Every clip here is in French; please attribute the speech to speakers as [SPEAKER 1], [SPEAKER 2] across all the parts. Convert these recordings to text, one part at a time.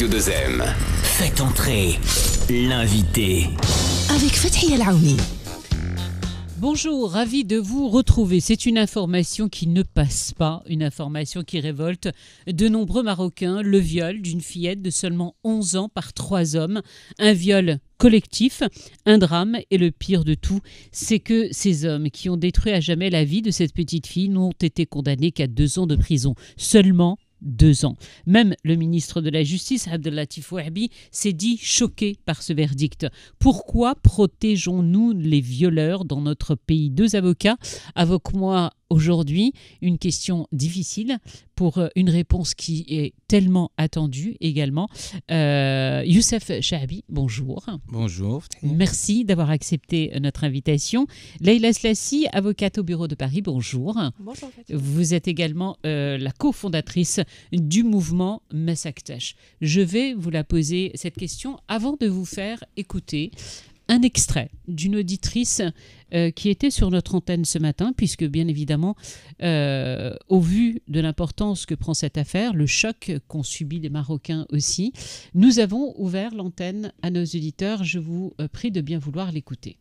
[SPEAKER 1] Radio 2 Faites entrer l'invité.
[SPEAKER 2] Avec Fatih El Aouni.
[SPEAKER 3] Bonjour, ravi de vous retrouver. C'est une information qui ne passe pas, une information qui révolte de nombreux Marocains. Le viol d'une fillette de seulement 11 ans par trois hommes. Un viol collectif, un drame, et le pire de tout, c'est que ces hommes qui ont détruit à jamais la vie de cette petite fille n'ont été condamnés qu'à deux ans de prison, seulement deux ans. Même le ministre de la Justice, Abdelatif Ouabi, s'est dit choqué par ce verdict. Pourquoi protégeons-nous les violeurs dans notre pays Deux avocats avec moi aujourd'hui une question difficile pour euh, une réponse qui est tellement attendue également. Euh, Youssef Chahabi, bonjour. Bonjour. Merci d'avoir accepté euh, notre invitation. Leila Slassi, avocate au bureau de Paris, bonjour. Bonjour. Vous êtes également la cofondatrice du mouvement Massactash. Je vais vous la poser cette question avant de vous faire écouter un extrait d'une auditrice euh, qui était sur notre antenne ce matin, puisque bien évidemment, euh, au vu de l'importance que prend cette affaire, le choc qu'ont subi les Marocains aussi, nous avons ouvert l'antenne à nos auditeurs. Je vous euh, prie de bien vouloir l'écouter.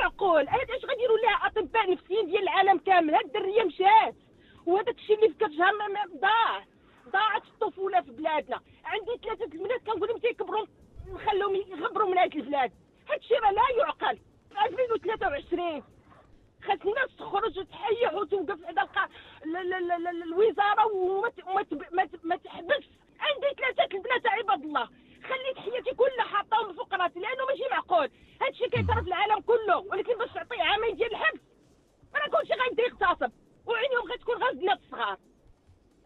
[SPEAKER 4] معقول هذا اش غادي يديروا لها اطباء نفسيين ديال العالم كامل هاد الدريه مشات وهذاك الشيء اللي في كتفها ضاع ضاعت الطفوله في بلادنا عندي ثلاثه البنات كنقول لهم تيكبروا نخليهم يغبروا من هاد البلاد هاد الشيء لا يعقل 2023 خاص الناس تخرج وتحيح وتوقف عند الوزاره وما تحبس عندي ثلاثه البنات عباد الله خليت حياتي كلها حاطاهم فوق راسي لانه ماشي معقول الشيء كيطرا في العالم كله ولكن باش تعطيه عامين ديال الحبس راه كلشي غيبدا يغتصب وعينهم غتكون غير البنات الصغار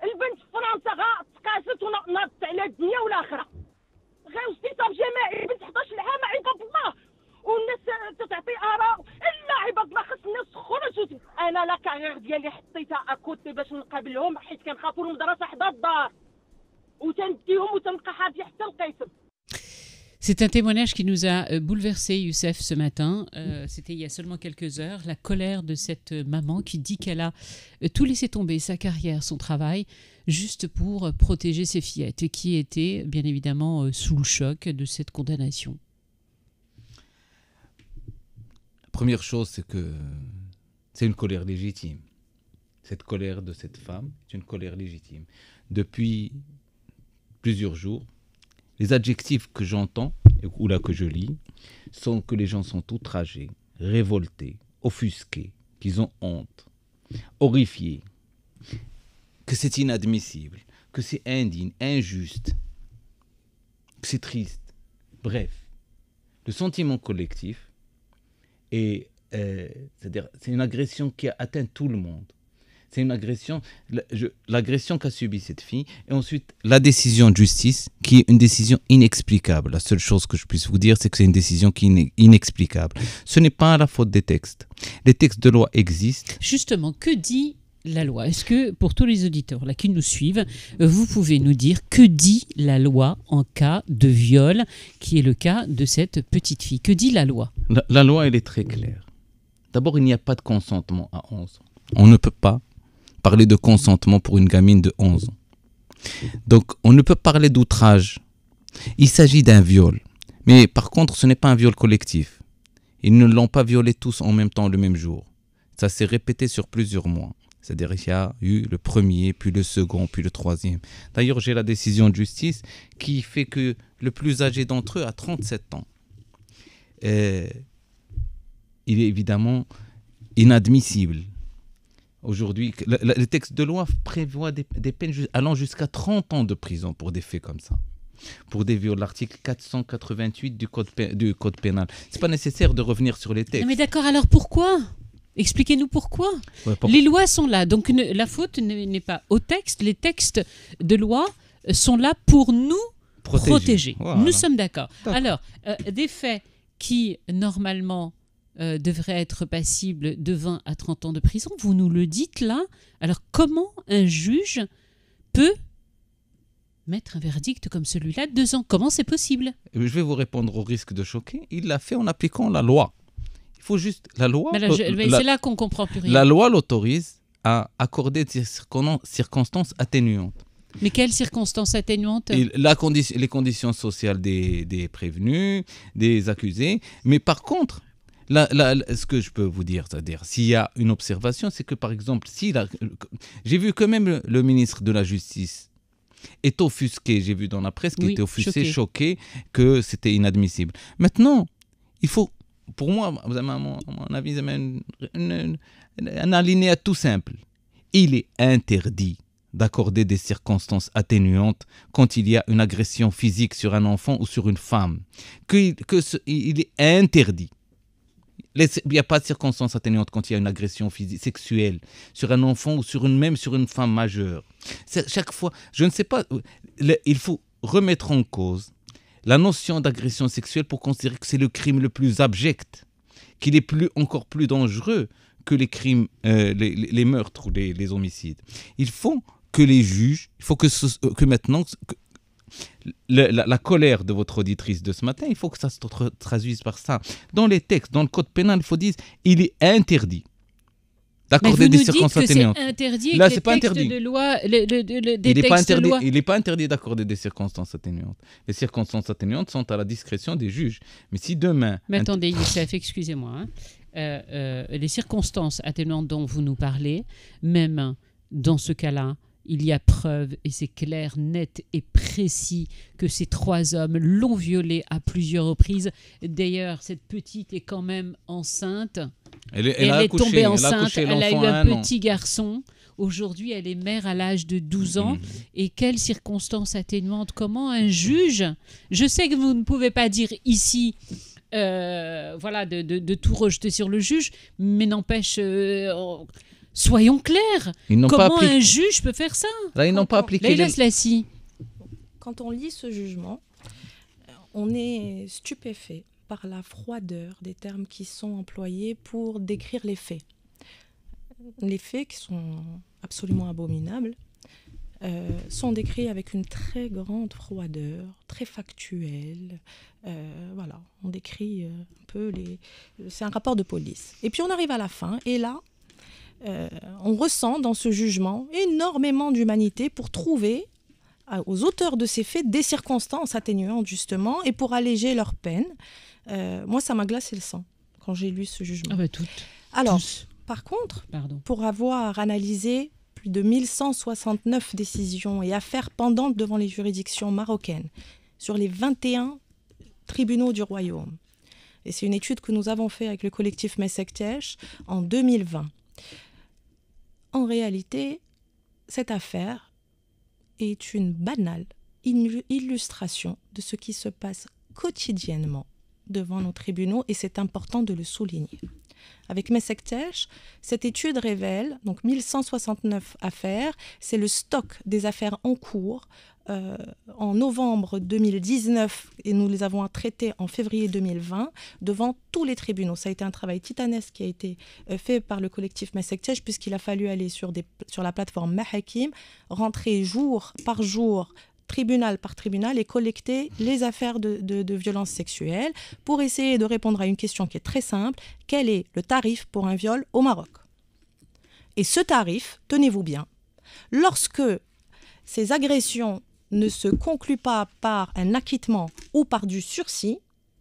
[SPEAKER 4] البنت في فرنسا غا تقاست وناضت على الدنيا والاخره غير سبيطار جماعي بنت 11 عام عباد الله والناس تعطي اراء لا عباد الله خاص الناس تخرج انا لا كارير ديالي حطيتها اكوتي باش نقابلهم حيت كنخافوا المدرسه حدا الدار وتنديهم وتنقى حاجه حتى القسم
[SPEAKER 3] C'est un témoignage qui nous a euh, bouleversé, Youssef, ce matin. Euh, c'était il y a seulement quelques heures. La colère de cette euh, maman qui dit qu'elle a tout laissé tomber, sa carrière, son travail, juste pour protéger ses fillettes, et qui était bien évidemment sous le choc de cette condamnation.
[SPEAKER 1] La première chose, c'est que c'est une colère légitime. Cette colère de cette femme c'est une colère légitime. Depuis plusieurs jours, les adjectifs que j'entends, ou là que je lis, sont que les gens sont outragés, révoltés, offusqués, qu'ils ont honte, horrifiés, que c'est inadmissible, que c'est indigne, injuste, que c'est triste. Bref, le sentiment collectif est, euh, c'est-à-dire, c'est une agression qui a atteint tout le monde. C'est une agression, l'agression qu'a subie cette fille. Et ensuite, la décision de justice, qui est une décision inexplicable. La seule chose que je puisse vous dire, c'est que c'est une décision qui est inexplicable. Ce n'est pas à la faute des textes. Les textes de loi existent.
[SPEAKER 3] Justement, que dit la loi Est-ce que pour tous les auditeurs là qui nous suivent, vous pouvez nous dire que dit la loi en cas de viol, qui est le cas de cette petite fille Que dit la loi
[SPEAKER 1] la, la, loi, elle est très claire. D'abord, il n'y a pas de consentement à 11 ans. On ne peut pas parler de consentement pour une gamine de 11 ans. Donc on ne peut parler d'outrage. Il s'agit d'un viol. Mais par contre, ce n'est pas un viol collectif. Ils ne l'ont pas violé tous en même temps le même jour. Ça s'est répété sur plusieurs mois. C'est-à-dire qu'il y a eu le premier, puis le second, puis le troisième. D'ailleurs, j'ai la décision de justice qui fait que le plus âgé d'entre eux a 37 ans. il est évidemment inadmissible Aujourd'hui, les textes de loi prévoient des, peines allant jusqu'à 30 ans de prison pour des faits comme ça pour des viols. L'article 488 du code, du code pénal. C'est pas nécessaire de revenir sur les textes.
[SPEAKER 3] mais d'accord, alors pourquoi Expliquez-nous pourquoi. Les lois sont là, donc la faute n'est pas au texte. Les textes de loi euh, sont là pour nous protéger. Nous sommes d'accord. Alors, euh, des faits qui, normalement, euh, devrait être passible de 20 à 30 ans de prison. Vous nous le dites là. Alors comment un juge peut mettre un verdict comme celui-là de deux ans Comment c'est possible
[SPEAKER 1] euh, Je vais vous répondre au risque de choquer. Il l'a fait en appliquant la loi. Il faut juste... La loi... c'est là qu'on
[SPEAKER 3] comprend plus rien. La loi
[SPEAKER 1] l'autorise à accorder des circonstances atténuantes.
[SPEAKER 3] Mais quelles circonstances atténuantes
[SPEAKER 1] Les conditions sociales des prévenus, des accusés. Mais par contre, ce que je peux vous dire, c'est-à-dire, s'il y a une observation, c'est que, par exemple, si j'ai vu que même le, ministre de la Justice est offusqué, j'ai vu dans la presse qu'il était offusqué, choqué. que c'était inadmissible. Maintenant, il faut, pour moi, vous avez, mon, avis, un alinéa tout simple. Il est interdit d'accorder des circonstances atténuantes quand il y a une agression physique sur un enfant ou sur une femme. Que, il est interdit il n'y a pas de circonstance atténuante quand il y a une agression physique, sexuelle sur un enfant ou sur une, même sur une femme majeure. Chaque fois, je ne sais pas, euh, il faut remettre en cause la notion d'agression sexuelle pour considérer que c'est le crime le plus abject, qu'il est plus, encore plus dangereux que les crimes, euh, les, meurtres ou les, homicides. Il faut que les juges, il faut que euh, maintenant, la, colère de votre auditrice de ce matin, il faut que ça se traduise par ça. Dans les textes, dans le code pénal, il faut dire il est interdit d'accorder des circonstances atténuantes. Là, c'est pas interdit.
[SPEAKER 3] il n'est pas interdit.
[SPEAKER 1] Il pas interdit d'accorder des circonstances atténuantes. Les circonstances atténuantes sont à la discrétion des juges. Mais si demain. attendez, Youssef,
[SPEAKER 3] excusez-moi. Hein. Euh, euh, les circonstances atténuantes dont vous nous parlez, même dans ce cas-là, il y a preuve, et c'est clair, net et précis, que ces trois hommes l'ont violée à plusieurs reprises. D'ailleurs, cette petite est quand même enceinte. Elle est, tombée enceinte, elle a, eu un, petit garçon. Aujourd'hui, elle est mère à l'âge de 12 ans. Mm-hmm. Et quelles circonstances atténuantes Comment un juge Je sais que vous ne pouvez pas dire ici euh, voilà, de, tout rejeter sur le juge, mais n'empêche, euh, Soyons clairs. Comment un
[SPEAKER 2] juge peut faire ça
[SPEAKER 3] Là, ils n'ont pas appliqué. Là, les... la
[SPEAKER 2] Quand on lit ce jugement, euh, on est stupéfait par la froideur des termes qui sont employés pour décrire les faits. Les faits qui sont absolument abominables euh, sont décrits avec une très grande froideur, très factuelle. Euh, voilà, on décrit un peu les. C'est un rapport de police. Et puis on arrive à la fin, et là, euh, on ressent dans ce jugement énormément d'humanité pour trouver aux auteurs de ces faits des circonstances atténuantes justement et pour alléger leur peine. Euh, moi, ça m'a glacé le sang quand j'ai lu ce jugement. Ah bah, Alors, par contre, pour avoir analysé plus de 1169 décisions et affaires pendantes devant les juridictions marocaines sur les 21 tribunaux du royaume, et c'est une étude que nous avons faite avec le collectif Messek en 2020 en réalité, cette affaire est une banale illustration de ce qui se passe quotidiennement devant nos tribunaux et c'est important de le souligner. Avec Messektesh, cette étude révèle donc 1169 affaires, c'est le stock des affaires en cours euh, en novembre 2019 et nous les avons traités en février 2020 devant tous les tribunaux. Ça a été un travail titanesque qui a été euh, fait par le collectif Messektech puisqu'il a fallu aller sur, des, sur la plateforme Mahakim, rentrer jour par jour tribunal par tribunal et collecter les affaires de, de violences sexuelles pour essayer de répondre à une question qui est très simple. Quel est le tarif pour un viol au Maroc Et ce tarif, tenez-vous bien, lorsque ces agressions ne se conclut pas par un acquittement ou par du sursis,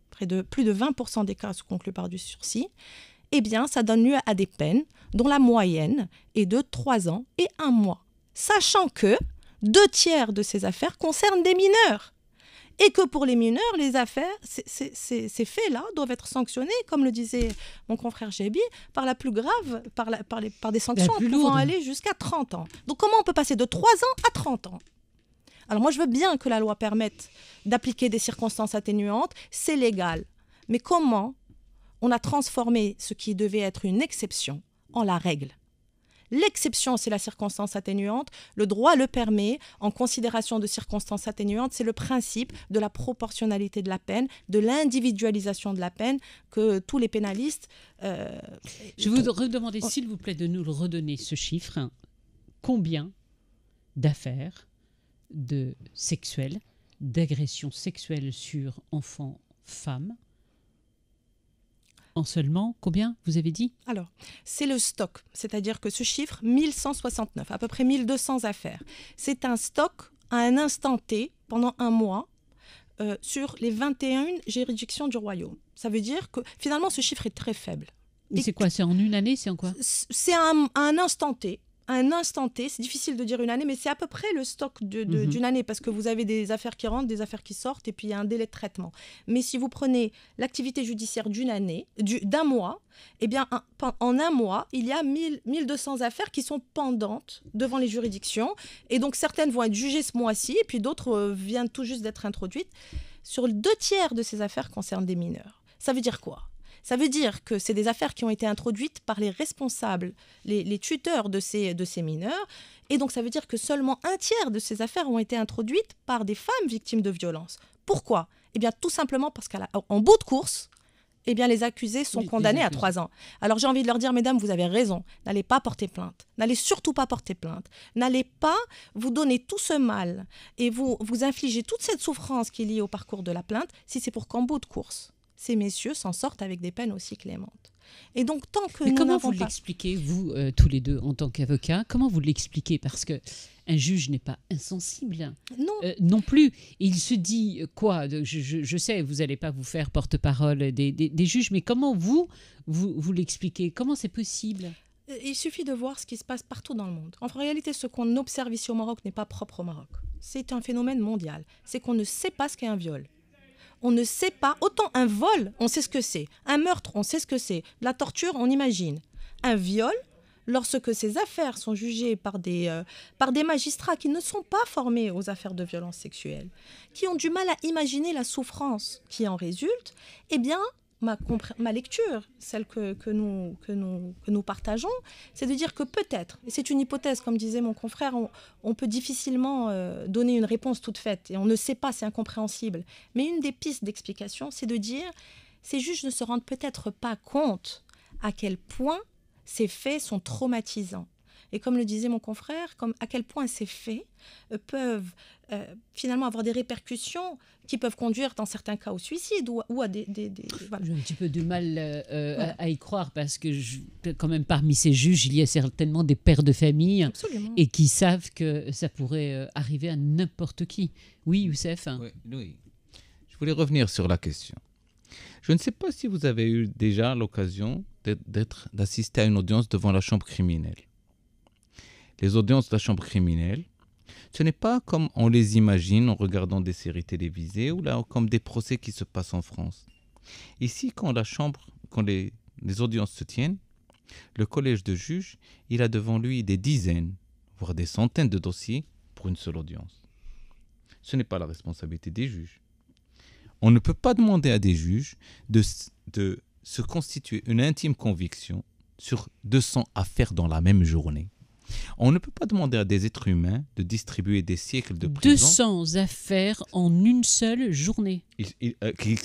[SPEAKER 2] près de plus de 20% des cas se concluent par du sursis, eh bien, ça donne lieu à des peines dont la moyenne est de 3 ans et 1 mois. Sachant que deux tiers de ces affaires concernent des mineurs. Et que pour les mineurs, les affaires, ces, faits-là doivent être sanctionnés, comme le disait mon confrère Gébi, par la plus grave, par, par des sanctions pouvant aller jusqu'à 30 ans. Donc comment on peut passer de 3 ans à 30 ans alors moi, je veux bien que la loi permette d'appliquer des circonstances atténuantes, c'est légal. Mais comment on a transformé ce qui devait être une exception en la règle L'exception, c'est la circonstance atténuante. Le droit le permet. En considération de circonstances atténuantes, c'est le principe de la proportionnalité de la peine, de l'individualisation de la peine que tous les pénalistes. Euh,
[SPEAKER 3] je vous redemander, s'il vous plaît, de nous redonner ce chiffre. Combien d'affaires de sexuels, d'agressions sexuelles sur enfants, femmes. En seulement
[SPEAKER 2] combien vous avez dit Alors, c'est le stock, c'est-à-dire que ce chiffre, 1169, à peu près 1200 affaires, c'est un stock à un instant T, pendant un mois, euh, sur les 21 juridictions du royaume. Ça veut dire que finalement ce chiffre est très faible. C'est quoi C'est en une année C'est en quoi C'est un, un instant T un instant T, c'est difficile de dire une année, mais c'est à peu près le stock mhm. d'une année parce que vous avez des affaires qui rentrent, des affaires qui sortent, et puis il y a un délai de traitement. Mais si vous prenez l'activité judiciaire d'une année, d'un mois, eh bien, en un mois, il y a 1200 affaires qui sont pendantes devant les juridictions. Et donc, certaines vont être jugées ce mois-ci, et puis d'autres euh, viennent tout juste d'être introduites. Sur deux tiers de ces affaires concernent des mineurs. Ça veut dire quoi ça veut dire que c'est des affaires qui ont été introduites par les responsables, les, tuteurs de ces, de ces mineurs. Et donc ça veut dire que seulement un tiers de ces affaires ont été introduites par des femmes victimes de violences. Pourquoi Eh bien tout simplement parce qu'en bout de course, eh bien, les accusés sont condamnés à trois ans. Alors j'ai envie de leur dire, mesdames, vous avez raison, n'allez pas porter plainte, n'allez surtout pas porter plainte, n'allez pas vous donner tout ce mal et vous, vous infliger toute cette souffrance qui est liée au parcours de la plainte si c'est pour qu'en bout de course, ces messieurs s'en sortent avec des peines aussi clémentes. Et donc, tant que Mais comment vous
[SPEAKER 3] l'expliquez, vous, euh, tous les deux, en tant qu'avocat Comment vous l'expliquez Parce que un juge n'est pas insensible. Non. Euh, non plus. Il se dit euh, quoi je, sais, vous n'allez pas vous faire porte-parole des, juges, mais comment vous, vous, vous l'expliquez Comment c'est possible
[SPEAKER 2] il suffit de voir ce qui se passe partout dans le monde. En réalité, ce qu'on observe ici au Maroc n'est pas propre au Maroc. C'est un phénomène mondial. C'est qu'on ne sait pas ce qu'est un viol on ne sait pas. Autant un vol, on sait ce que c'est. Un meurtre, on sait ce que c'est. La torture, on imagine. Un viol, lorsque ces affaires sont jugées par des, euh, par des magistrats qui ne sont pas formés aux affaires de violence sexuelle, qui ont du mal à imaginer la souffrance qui en résulte, eh bien, ma, lecture, celle que, nous, que, nous, nous partageons, c'est de dire que peut-être, et c'est une hypothèse, comme disait mon confrère, on, peut difficilement euh, donner une réponse toute faite, et on ne sait pas, c'est incompréhensible. Mais une des pistes d'explication, c'est de dire, ces juges ne se rendent peut-être pas compte à quel point ces faits sont traumatisants et comme le disait mon confrère, comme à quel point ces faits euh, peuvent euh, finalement avoir des répercussions qui peuvent conduire dans certains cas au suicide ou, à des... J'ai un petit peu du mal euh, à,
[SPEAKER 3] y croire parce que quand même parmi ces juges, il y a certainement des pères de famille et qui savent que ça pourrait arriver à n'importe qui. Oui, Youssef hein. oui, oui,
[SPEAKER 1] je voulais revenir sur la question. Je ne sais pas si vous avez eu déjà l'occasion d'être, d'assister à une audience devant la chambre criminelle les audiences de la chambre criminelle, ce n'est pas comme on les imagine en regardant des séries télévisées ou là, comme des procès qui se passent en France. Ici, quand la chambre, quand les, audiences se tiennent, le collège de juges, il a devant lui des dizaines, voire des centaines de dossiers pour une seule audience. Ce n'est pas la responsabilité des juges. On ne peut pas demander à des juges de, de se constituer une intime conviction sur 200 affaires dans la même journée. On ne peut pas demander à des êtres humains de distribuer des siècles de prison.
[SPEAKER 3] 200 affaires en une seule journée.
[SPEAKER 1] Euh, euh, qui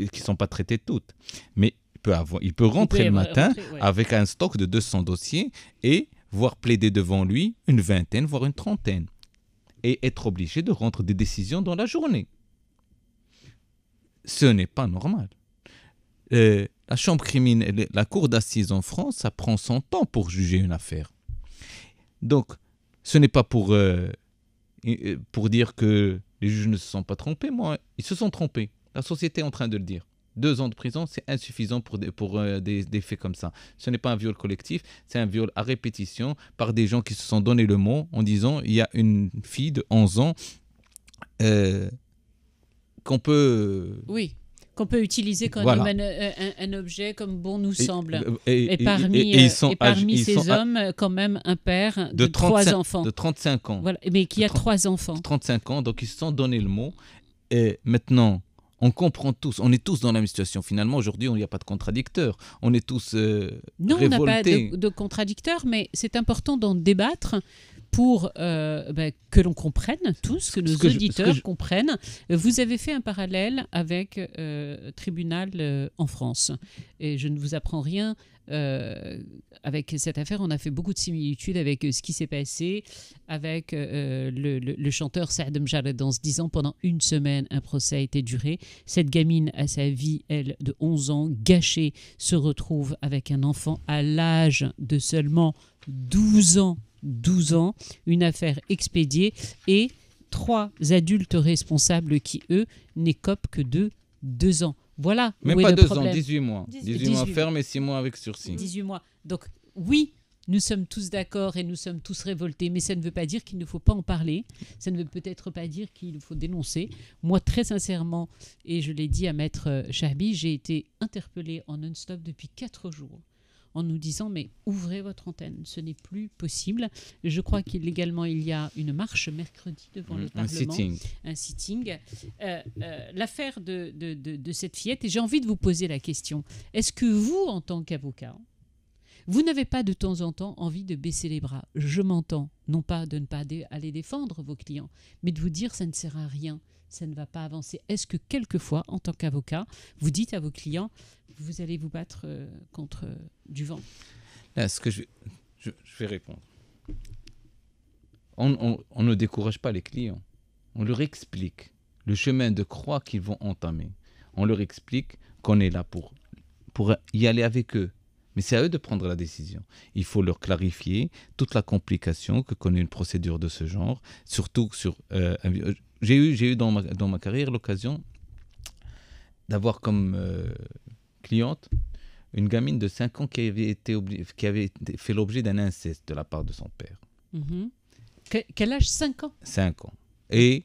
[SPEAKER 1] ne sont, pas traitées toutes. Mais il peut, avoir, il peut rentrer le matin avec un stock de 200 dossiers et voir plaider devant lui une vingtaine, voire une trentaine. Et être obligé de rendre des décisions dans la journée. Ce n'est pas normal. Euh, la chambre criminelle, la cour d'assises en France, ça prend son temps pour juger une affaire. Donc, ce n'est pas pour, euh, pour dire que les juges ne se sont pas trompés, moi, ils se sont trompés. La société est en train de le dire. Deux ans de prison, c'est insuffisant pour, des, pour euh, des, faits comme ça. Ce n'est pas un viol collectif, c'est un viol à répétition par des gens qui se sont donné le mot en disant il y a une fille de 11 ans euh, qu'on peut.
[SPEAKER 3] Oui qu'on peut utiliser quand euh, un, objet comme bon nous semble. Euh, et, parmi, euh, ces hommes, quand même un père de, trois enfants. De
[SPEAKER 1] 35 ans. mais qui a trois enfants. enfants. 35 ans, donc ils se sont donné le mot. Et maintenant, on comprend tous, on est tous dans la même situation. Finalement, aujourd'hui, il n'y a pas de contradicteurs. On est tous non, on n'a pas de,
[SPEAKER 3] contradicteurs, mais c'est important d'en débattre, pour euh, ben, que l'on comprenne tous, que nos auditeurs comprennent. Euh, vous avez fait un parallèle avec euh, tribunal euh, en France. Et je ne vous apprends rien. avec cette affaire, on a fait beaucoup de similitudes avec ce qui s'est passé avec le, chanteur Saad Mjaled dans se disant pendant une semaine, un procès a été duré. Cette gamine à sa vie, elle, de 11 ans, gâchée, se retrouve avec un enfant à l'âge de seulement 12 ans 12 ans, une affaire expédiée et trois adultes responsables qui, eux, n'écopent que de 2 ans. Voilà. Mais pas 2 ans, 18 mois. 18, mois ferme et
[SPEAKER 1] 6 mois avec sursis. 18
[SPEAKER 3] mois. Donc, oui, nous sommes tous d'accord et nous sommes tous révoltés, mais ça ne veut pas dire qu'il ne faut pas en parler, ça ne veut peut-être pas dire qu'il faut dénoncer. Moi, très sincèrement, et je l'ai dit à Maître euh, Charby, j'ai été interpellée en non-stop depuis quatre jours en nous disant mais ouvrez votre antenne, ce n'est plus possible. Je crois mm. qu'il il y a une marche mercredi devant le mm, Parlement, un sitting. Euh, euh, l'affaire de, de cette fillette, et j'ai envie de vous poser la question, est-ce que vous, en tant qu'avocat, vous n'avez pas de temps en temps envie de baisser les bras. Je m'entends, non pas de ne pas aller défendre vos clients, mais de vous dire ça ne sert à rien, ça ne va pas avancer. Est-ce que quelquefois, en tant qu'avocat, vous dites à vos clients, vous allez vous battre euh, contre euh, du vent Là, ce que je, je,
[SPEAKER 1] vais répondre. On, on, ne décourage pas les clients. On leur explique le chemin de croix qu'ils vont entamer. On leur explique qu'on est là pour, pour y aller avec eux. Mais c'est à eux de prendre la décision. Il faut leur clarifier toute la complication que connaît une procédure de ce genre. Surtout sur. Euh, j'ai eu, j'ai eu dans ma, dans ma carrière l'occasion d'avoir comme cliente, une gamine de 5 ans qui avait, été qui avait fait l'objet d'un inceste de la part de son père.
[SPEAKER 3] Mm-hmm. quel âge 5 ans
[SPEAKER 1] 5 ans. Et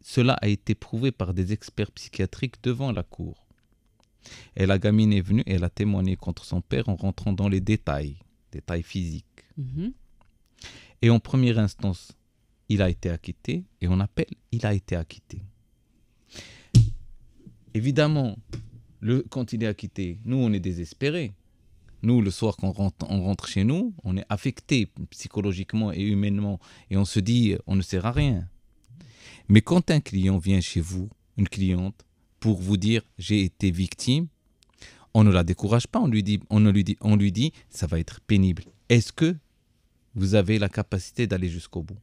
[SPEAKER 1] cela a été prouvé par des experts psychiatriques devant la cour. Et la gamine est venue et elle a témoigné contre son père en rentrant dans les détails, détails physiques. Mm-hmm. Et en première instance, il a été acquitté et on appelle il a été acquitté. Évidemment, quand il est acquitté, nous, on est désespérés. Nous, le soir, qu'on rentre, chez nous, on est affecté psychologiquement et humainement. Et on se dit, on ne sert à rien. Mais quand un client vient chez vous, une cliente, pour vous dire, j'ai été victime, on ne la décourage pas, on lui dit, on lui dit, on lui dit ça va être pénible. Est-ce que vous avez la capacité d'aller jusqu'au bout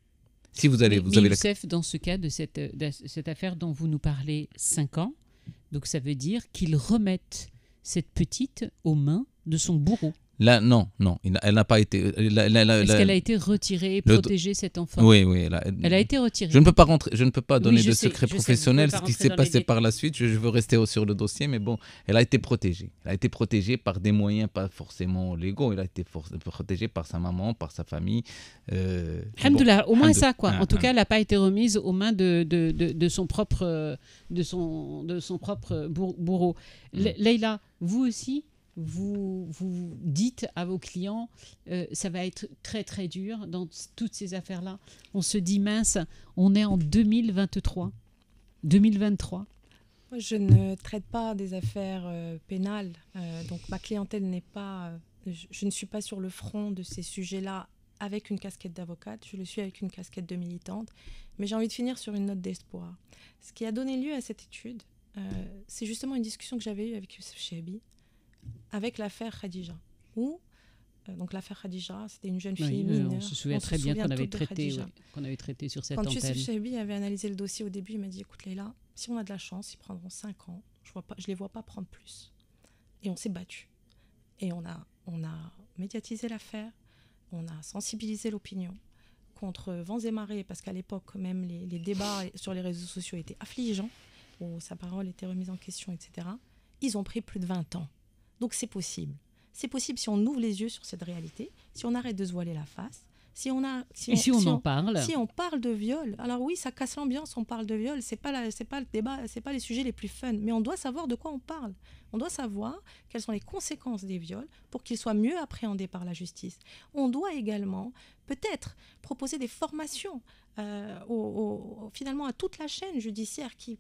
[SPEAKER 1] Si vous allez, vous avez
[SPEAKER 3] Youssef, dans ce cas de cette, cette affaire dont vous nous parlez, 5 ans, donc ça veut dire qu'il remette cette petite aux mains de son bourreau
[SPEAKER 1] non, non, elle n'a pas été. Est-ce qu'elle a
[SPEAKER 3] été retirée et protégée, cet enfant Oui, oui. Elle a, été retirée. Je ne peux pas, rentrer, je ne peux pas donner de secret professionnel, ce qui s'est passé
[SPEAKER 1] par la suite. Je, veux rester sur le dossier, mais bon, elle a été protégée. Elle a été protégée par des moyens pas forcément légaux. Elle a été protégée par sa maman, par sa famille. Euh, au moins ça, quoi. Ah, en tout ah. cas, elle
[SPEAKER 3] n'a pas été remise aux mains de, de, son, propre, de, son, de son propre bourreau. Hmm. Leïla, vous aussi, vous, vous dites à vos clients, euh, ça va être très très dur dans toutes ces affaires-là. On se dit, mince, on est en 2023. 2023.
[SPEAKER 2] Je ne traite pas des affaires euh, pénales, euh, donc ma clientèle n'est pas... Je, ne suis pas sur le front de ces sujets-là avec une casquette d'avocate, je le suis avec une casquette de militante, mais j'ai envie de finir sur une note d'espoir. Ce qui a donné lieu à cette étude, c'est justement une discussion que j'avais eue avec Youssef avec l'affaire Khadija, où euh, donc l'affaire Khadija, c'était une jeune fille euh, mineure. On se souvient très bien qu'on avait, traité, qu'on avait traité sur cette antenne. Quand Youssef Chabi avait analysé le dossier au début, il m'a dit, écoute Leïla, si on a de la chance, ils prendront 5 ans. Je ne les vois pas prendre plus. Et on s'est battu. Et on a, on a médiatisé l'affaire, on a sensibilisé l'opinion contre vents et marées, parce qu'à l'époque, même, les, les débats sur les réseaux sociaux étaient affligeants, où sa parole était remise en question, etc. Ils ont pris plus de 20 ans donc c'est possible. C'est possible si on ouvre les yeux sur cette réalité, si on arrête de se voiler la face, si on a si, on, en parle si on parle de viol alors oui ça casse l'ambiance on parle de viol c'est pas c'est pas le débat c'est pas les sujets les plus fun mais on doit savoir de quoi on parle on doit savoir quelles sont les conséquences des viols pour qu'ils soient mieux appréhendés par la justice on doit également peut-être proposer des formations euh, au, finalement à toute la chaîne judiciaire, qui,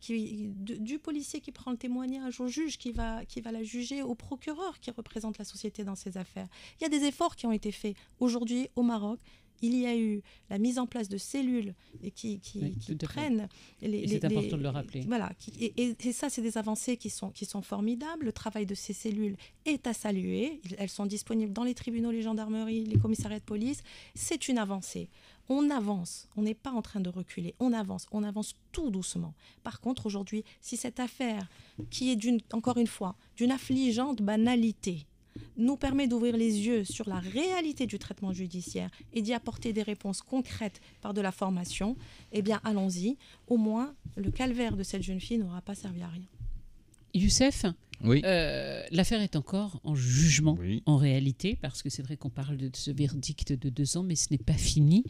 [SPEAKER 2] du, policier qui prend le témoignage, au juge qui va, qui va la juger, au procureur qui représente la société dans ses affaires. Il y a des efforts qui ont été faits aujourd'hui au Maroc il y a eu la mise en place de cellules qui, qui, prennent les, important de le rappeler. Voilà. et, ça, c'est des avancées qui sont, formidables. Le travail de ces cellules est à saluer. Elles sont disponibles dans les tribunaux, les gendarmeries, les commissariats de police. C'est une avancée. On avance. On n'est pas en train de reculer. On avance. On avance tout doucement. Par contre, aujourd'hui, si cette affaire, qui est encore une fois, d'une affligeante banalité, nous permet d'ouvrir les yeux sur la réalité du traitement judiciaire et d'y apporter des réponses concrètes par de la formation, eh bien allons-y. Au moins, le calvaire de cette jeune fille n'aura pas servi à rien.
[SPEAKER 3] Youssef, euh, l'affaire est encore en jugement, en réalité, parce que c'est vrai qu'on parle de ce verdict de deux ans, mais ce n'est pas fini.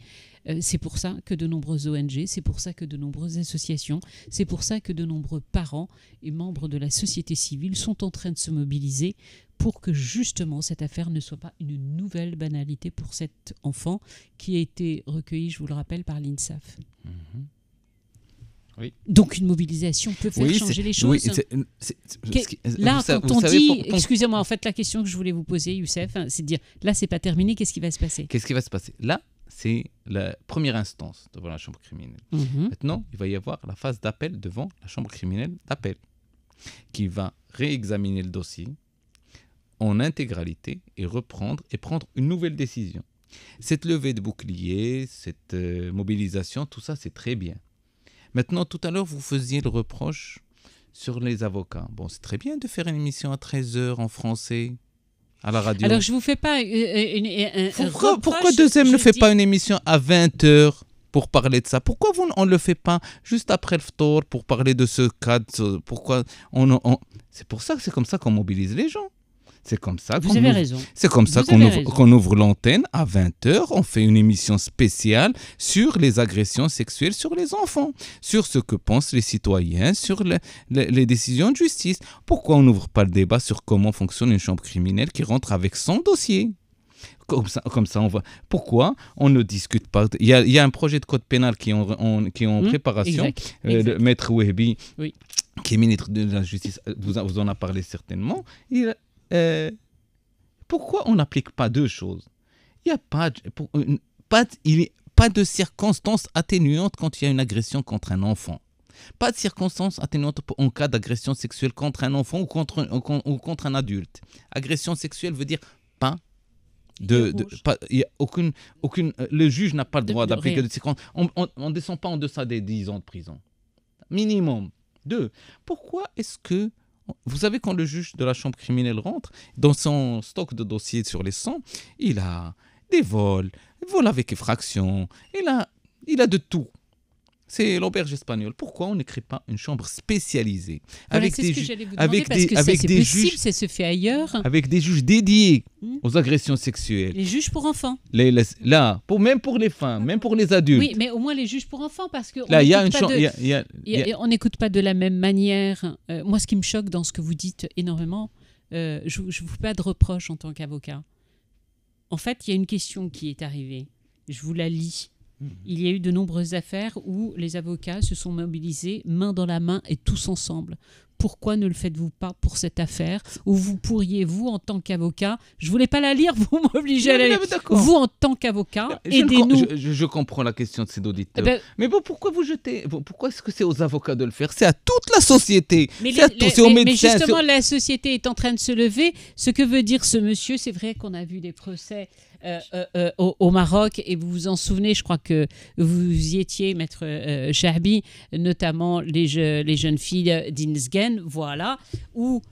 [SPEAKER 3] Euh, c'est pour ça que de nombreuses ONG, c'est pour ça que de nombreuses associations, c'est pour ça que de nombreux parents et membres de la société civile sont en train de se mobiliser pour que justement cette affaire ne soit pas une nouvelle banalité pour cet enfant qui a été recueilli, je vous le rappelle, par l'INSAF. Mhm. Donc une mobilisation peut faire changer les choses. Euh, là, quand on dit, excusez-moi, en fait la question que je voulais vous poser, Youssef, hein, c'est de dire, là c'est pas terminé, qu'est-ce qui va se passer
[SPEAKER 1] Qu'est-ce qui va se passer Là, c'est la première instance devant la chambre criminelle. Mhm. Maintenant, il va y avoir la phase d'appel devant la chambre criminelle d'appel, qui va réexaminer le dossier en intégralité et reprendre et prendre une nouvelle décision. Cette levée de bouclier, cette euh, mobilisation, tout ça, c'est très bien. Maintenant, tout à l'heure, vous faisiez le reproche sur les avocats. Bon, c'est très bien de faire une émission à 13h en français. À la radio. Alors,
[SPEAKER 3] je vous fais pas euh, euh, une, euh, reproche, pourquoi Deuxième ne fait
[SPEAKER 1] pas une émission à 20h pour parler de ça Pourquoi on ne le fait pas juste après le tour pour parler de ce cadre Pourquoi on... C'est pour ça que c'est comme ça qu'on mobilise les gens. C'est comme ça. comme ça qu'on ouvre, l'antenne à 20h. On fait une émission spéciale sur les agressions sexuelles sur les enfants, sur ce que pensent les citoyens, sur les décisions de justice. Pourquoi on n'ouvre pas le débat sur comment fonctionne une chambre criminelle qui rentre avec son dossier comme ça, comme ça, on voit. Pourquoi on ne discute pas il y, a, un projet de code pénal qui est en, mmh, préparation. Euh, le maître Webi, qui est ministre de la Justice, vous, en a parlé certainement. Il, a... Euh, pourquoi on n'applique pas deux choses Il n'y a pas, pas, il pas de circonstances atténuantes quand il y a une agression contre un enfant. Pas de circonstances atténuantes en cas d'agression sexuelle contre un enfant ou contre, un adulte. Agression sexuelle veut dire pas de, a aucune, aucune, euh, le juge n'a pas le droit d'appliquer de, circonstances. On ne descend pas en deçà des 10 ans de prison. Minimum. Deux, pourquoi est-ce que vous savez, quand le juge de la chambre criminelle rentre, dans son stock de dossiers sur les 100, il a des vols, vols avec effraction, il a, il a de tout c'est l'auberge espagnole. Pourquoi on n'écrit pas une chambre spécialisée avec des, ce que vous avec parce juges,
[SPEAKER 3] ça se fait ailleurs. Avec
[SPEAKER 1] des juges dédiés mmh. aux agressions sexuelles. Les juges pour enfants. là, pour, même pour les femmes, même pour les adultes. Oui,
[SPEAKER 3] mais au moins les juges pour enfants, parce que là, y a on n'écoute pas de la même manière. Euh, moi, ce qui me choque dans ce que vous dites énormément, euh, je ne vous fais pas de reproche en tant qu'avocat. En fait, il y a une question qui est arrivée. Je vous la lis Mhm. Il y a eu de nombreuses affaires où les avocats se sont mobilisés main dans la main et tous ensemble. Pourquoi ne le faites-vous pas pour cette affaire Où vous pourriez, vous, en tant qu'avocat, je voulais pas la lire, vous m'obligez à la lire. Vous, en tant qu'avocat, aidez-nous.
[SPEAKER 1] Je, comprends la question de ces auditeurs. Eh ben, mais pourquoi vous jetez Pourquoi est-ce que c'est aux avocats de le faire C'est à toute la société.
[SPEAKER 3] mais justement, la société est en train de se lever. Ce que veut dire ce monsieur, c'est vrai qu'on a vu des procès euh, euh, euh, au, Maroc. Et vous vous en souvenez, je crois que vous y étiez, maître Charbi, notamment les, les jeunes filles d'Insgen, voilà, où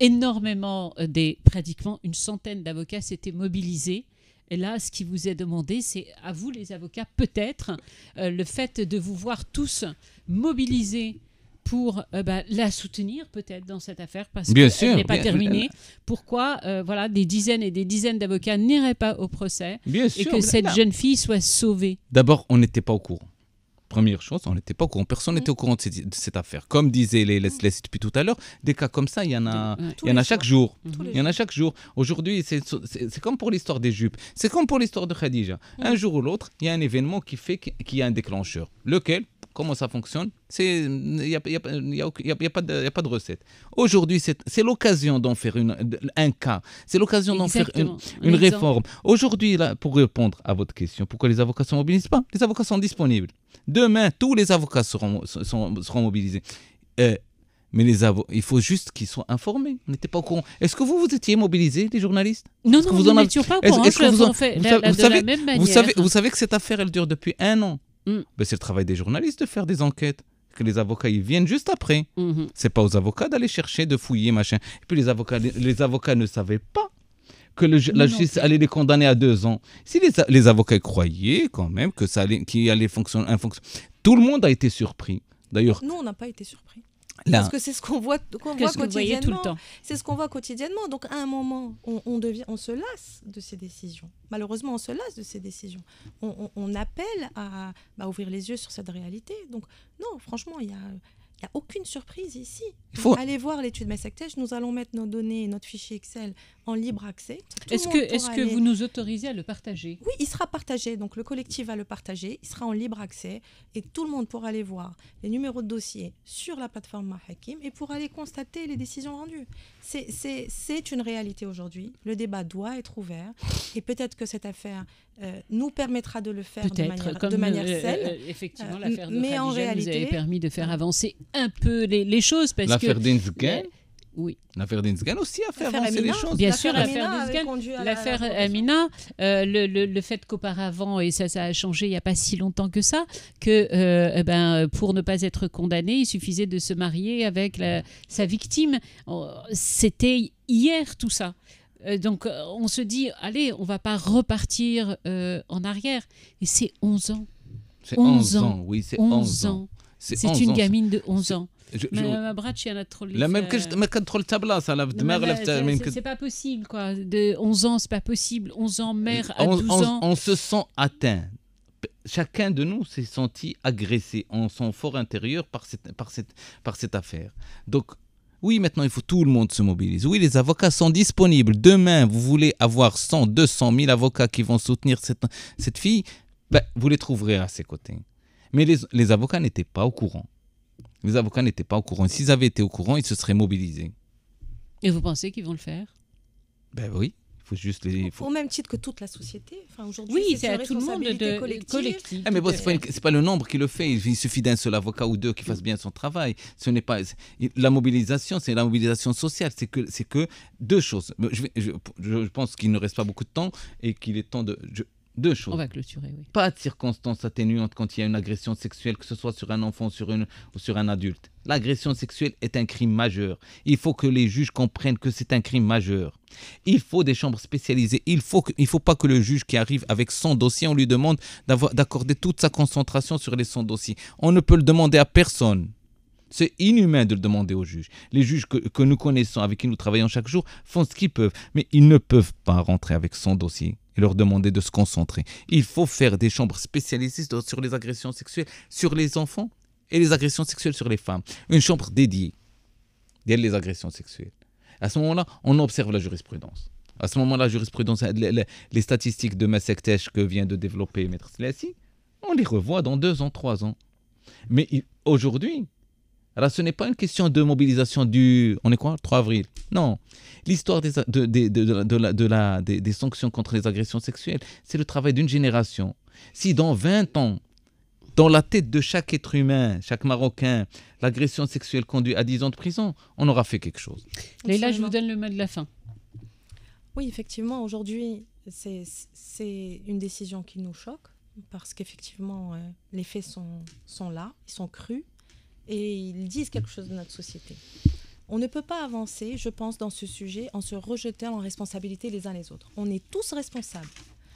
[SPEAKER 3] énormément des, pratiquement une centaine d'avocats s'étaient mobilisés. Et là, ce qui vous est demandé, c'est à vous, les avocats, peut-être, le fait de vous voir tous mobilisés pour euh, bah, la soutenir peut-être dans cette affaire parce qu'elle n'est pas terminée. Pourquoi euh, voilà des dizaines et des dizaines d'avocats n'iraient pas au procès et que cette jeune fille soit sauvée
[SPEAKER 1] D'abord, on n'était pas au courant. Première chose, on n'était pas au courant. Personne n'était au courant de cette, affaire. Comme disait les, les, les depuis tout à l'heure, des cas comme ça, il y en a, il y en a chaque jour. Il y en a chaque jour. Aujourd'hui, c'est comme pour l'histoire des jupes. C'est comme pour l'histoire de Khadija. Un jour ou l'autre, il y a un événement qui fait qu'il y a un déclencheur. Lequel Comment ça fonctionne Il n'y a, pas de, recette. Aujourd'hui, c'est l'occasion d'en faire un cas. C'est l'occasion d'en faire une, réforme. Aujourd'hui, pour répondre à votre question, pourquoi les avocats ne se mobilisent pas Les avocats sont disponibles. Demain, tous les avocats seront, mobilisés. Euh, mais les il faut juste qu'ils soient informés. On n'était pas au courant. Est-ce que vous, vous étiez mobilisés, les journalistes Non, non, vous en pas au courant. Vous savez, vous savez que cette affaire, elle dure depuis un an. Mm. Ben, c'est le travail des journalistes de faire des enquêtes. Que les avocats, ils viennent juste après. Mm-hmm. C'est pas aux avocats d'aller chercher, de fouiller, machin. Et puis les avocats, les, avocats ne savaient pas que le, la justice allait les condamner à deux ans. Si les, avocats croyaient quand même que ça allait, qu'il allait fonctionner, un fonction... tout le monde a été surpris. D'ailleurs,
[SPEAKER 2] nous, on n'a pas été surpris. Parce que c'est ce qu'on voit, voit quotidiennement. C'est ce qu'on voit quotidiennement. Donc à un moment, on, devient, on se lasse de ces décisions. Malheureusement, on se lasse de ces décisions. On, appelle à bah, ouvrir les yeux sur cette réalité. Donc non, franchement, il y a il n'y a aucune surprise ici. faut... Allez voir l'étude MySecTech. Nous allons mettre nos données, et notre fichier Excel en libre accès. Est-ce que, est que vous nous
[SPEAKER 3] autorisez à le partager
[SPEAKER 2] Oui, il sera partagé. Donc le collectif va le partager. Il sera en libre accès et tout le monde pourra aller voir les numéros de dossier sur la plateforme Mahakim et pourra aller constater les décisions rendues. C'est une réalité aujourd'hui. Le débat doit être ouvert et peut-être que cette affaire euh, nous permettra de le faire de manière, de manière euh, saine. Euh, effectivement, mais en réalité, permis
[SPEAKER 3] de faire avancer un peu les, choses. parce L'affaire d'Inzgen
[SPEAKER 1] oui. L'affaire d'Inzgen aussi a fait avancer les choses. Bien sûr, l'affaire L'affaire
[SPEAKER 3] Amina, euh, le, le, le, fait qu'auparavant, et ça, ça a changé il n'y a pas si longtemps que ça, que euh, eh ben, pour ne pas être condamné, il suffisait de se marier avec sa victime. Oh, c'était hier tout ça. Euh, donc on se dit, allez, on va pas repartir en arrière. Et c'est 11 ans. C'est 11, ans. Oui, c'est 11, ans. C'est une gamine de 11 ans. C'est pas possible, quoi. De La 11 ans c'est pas possible 11 ans mère à 12 ans
[SPEAKER 1] on se sent atteint chacun de nous s'est senti agressé en son fort intérieur par cette par cette par cette affaire donc oui, maintenant, il faut tout le monde se mobilise. Oui, les avocats sont disponibles. Demain, vous voulez avoir 100, 200 000 avocats qui vont soutenir cette, cette fille, ben, vous les trouverez à ses côtés. Mais les, avocats n'étaient pas au courant. Les avocats n'étaient pas au courant. S'ils avaient été au courant, ils se seraient mobilisés.
[SPEAKER 3] Et vous pensez qu'ils vont le faire
[SPEAKER 1] Ben oui. Faut juste les, Au
[SPEAKER 2] même titre que toute la société. Enfin, aujourd'hui, oui, c'est à tout le monde collective. Ah, mais bon, c'est
[SPEAKER 1] pas, pas, le nombre qui le fait. Il suffit d'un seul avocat ou deux qui fasse bien son travail. Ce n'est pas la mobilisation, c'est la mobilisation sociale. C'est que c'est que deux choses. Je, pense qu'il ne reste pas beaucoup de temps et qu'il est temps de. Deux choses. Pas de circonstances atténuantes quand il y a une agression sexuelle, que ce soit sur un enfant sur une, ou sur un adulte. L'agression sexuelle est un crime majeur. Il faut que les juges comprennent que c'est un crime majeur. Il faut des chambres spécialisées. Il ne faut, faut pas que le juge qui arrive avec son dossier, on lui demande d'accorder toute sa concentration sur les 100 dossiers. On ne peut le demander à personne. C'est inhumain de le demander aux juges. Les juges que, que, nous connaissons, avec qui nous travaillons chaque jour, font ce qu'ils peuvent. Mais ils ne peuvent pas rentrer avec son dossier et leur demander de se concentrer. Il faut faire des chambres spécialisées sur les agressions sexuelles sur les enfants et les agressions sexuelles sur les femmes. Une chambre dédiée les agressions sexuelles. À ce moment-là, on observe la jurisprudence. À ce moment-là, la jurisprudence, les, statistiques de Massectèche que vient de développer Maître Slessi, on les revoit dans deux ans, trois ans. Mais aujourd'hui, alors, ce n'est pas une question de mobilisation du. On est quoi 3 avril Non. L'histoire des, de, des, sanctions contre les agressions sexuelles, c'est le travail d'une génération. Si dans 20 ans, dans la tête de chaque être humain, chaque Marocain, l'agression sexuelle conduit à 10 ans de prison, on aura fait quelque chose.
[SPEAKER 3] Et là, je vous donne le mot de la fin.
[SPEAKER 2] Oui, effectivement, aujourd'hui, c'est une décision qui nous choque parce qu'effectivement, euh, les faits sont, sont là, ils sont crus et ils disent quelque chose de notre société. On ne peut pas avancer, je pense, dans ce sujet en se rejetant en responsabilité les uns les autres. On est tous responsables.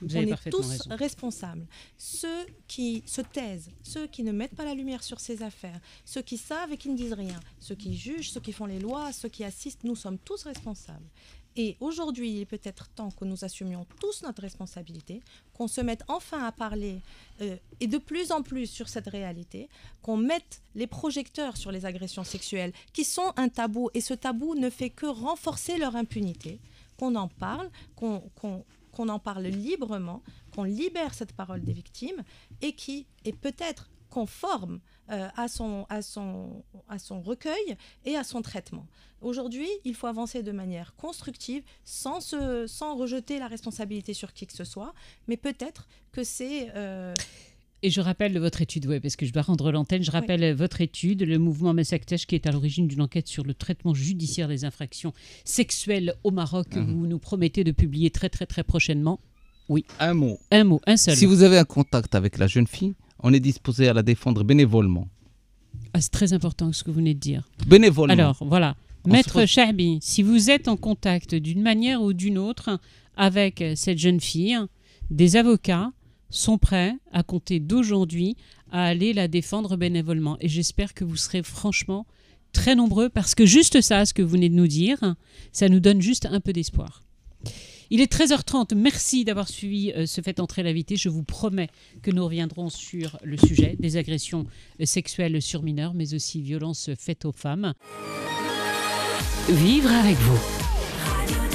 [SPEAKER 2] on est tous responsables. Ceux qui se taisent, ceux qui ne mettent pas la lumière sur ces affaires, ceux qui savent et qui ne disent rien, ceux qui jugent, ceux qui font les lois, ceux qui assistent, nous sommes tous responsables. Et aujourd'hui, il est peut-être temps que nous assumions tous notre responsabilité, qu'on se mette enfin à parler euh, et de plus en plus sur cette réalité, qu'on mette les projecteurs sur les agressions sexuelles, qui sont un tabou, et ce tabou ne fait que renforcer leur impunité, qu'on en parle, qu'on en parle librement, qu'on libère cette parole des victimes, et qui, est peut-être conforme, euh, à, son, à, son, à son recueil et à son traitement. Aujourd'hui, il faut avancer de manière constructive, sans, se, sans rejeter la responsabilité sur qui que ce soit, mais peut-être que c'est... Euh, et je
[SPEAKER 3] rappelle votre étude, parce que je dois rendre l'antenne, je rappelle euh, votre étude, le mouvement Massactèche, qui est à l'origine d'une enquête sur le traitement judiciaire des infractions sexuelles au Maroc, que mhm. vous nous promettez de publier très très très prochainement. Oui. Un mot. Un mot, un seul. Si vous
[SPEAKER 1] avez un contact avec la jeune fille, on est disposé à la défendre bénévolement.
[SPEAKER 3] Ah, c'est très important ce que vous venez de dire. Bénévolement. Alors, voilà. Maître Cherby, si vous êtes en contact d'une manière ou d'une autre avec cette jeune fille, des avocats sont prêts à compter d'aujourd'hui à aller la défendre bénévolement. Et j'espère que vous serez franchement très nombreux parce que juste ça, ce que vous venez de nous dire, ça nous donne juste un peu d'espoir. Il est 13h30. Merci d'avoir suivi euh, ce fait entrer l'invité. Je vous promets que nous reviendrons sur le sujet des agressions euh, sexuelles sur mineurs, mais aussi violences faites aux femmes.
[SPEAKER 4] Vivre avec vous.